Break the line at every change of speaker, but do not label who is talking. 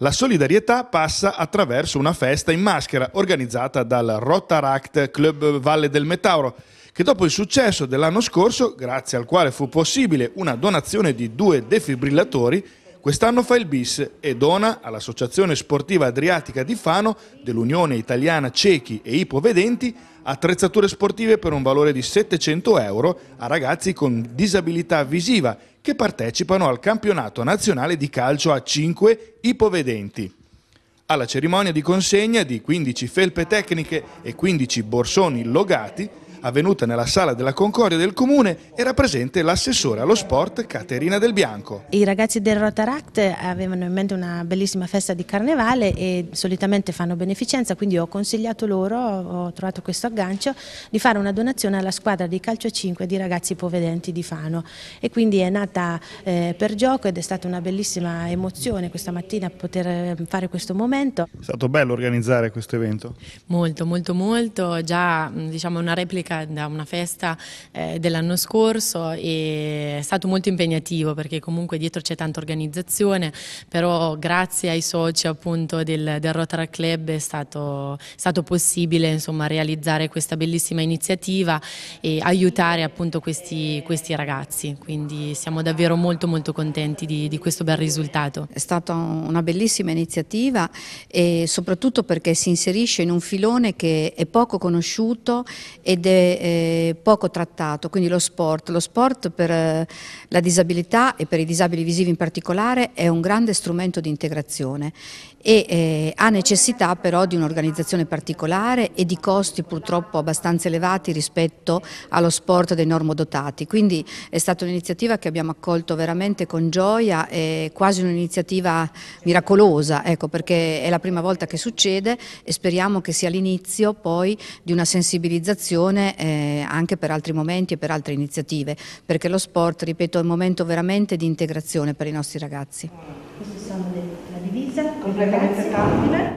La solidarietà passa attraverso una festa in maschera organizzata dal Rotaract Club Valle del Metauro, che dopo il successo dell'anno scorso, grazie al quale fu possibile una donazione di due defibrillatori, quest'anno fa il bis e dona all'Associazione Sportiva Adriatica di Fano dell'Unione Italiana Ciechi e Ipovedenti attrezzature sportive per un valore di 700 euro a ragazzi con disabilità visiva che partecipano al campionato nazionale di calcio a 5 ipovedenti. Alla cerimonia di consegna di 15 felpe tecniche e 15 borsoni logati avvenuta nella sala della Concordia del Comune, era presente l'assessore allo sport Caterina Del Bianco.
I ragazzi del Rotaract avevano in mente una bellissima festa di carnevale e solitamente fanno beneficenza, quindi ho consigliato loro, ho trovato questo aggancio, di fare una donazione alla squadra di calcio 5 di ragazzi povedenti di Fano e quindi è nata eh, per gioco ed è stata una bellissima emozione questa mattina poter eh, fare questo momento. È
stato bello organizzare questo evento?
Molto, molto,
molto, già diciamo una replica Repubblica da una festa eh, dell'anno scorso e è stato molto impegnativo perché comunque dietro c'è tanta organizzazione, però grazie ai soci appunto del, del Rotary Club è stato, stato possibile insomma, realizzare questa bellissima iniziativa e aiutare appunto questi, questi ragazzi, quindi siamo davvero molto molto contenti di, di questo bel risultato. È
stata una bellissima iniziativa e soprattutto perché si inserisce in un filone che è poco conosciuto ed è è eh, poco trattato, quindi lo sport. Lo sport per eh, la disabilità e per i disabili visivi in particolare è un grande strumento di integrazione e eh, ha necessità però di un'organizzazione particolare e di costi purtroppo abbastanza elevati rispetto allo sport dei normodotati. Quindi è stata un'iniziativa che abbiamo accolto veramente con gioia, è quasi un'iniziativa miracolosa, ecco, perché è la prima volta che succede e speriamo che sia l'inizio poi di una sensibilizzazione eh, anche per altri momenti e per altre iniziative, perché lo sport, ripeto, è un momento veramente di integrazione per i nostri ragazzi.
Questi sono della divisa, completamente tattile.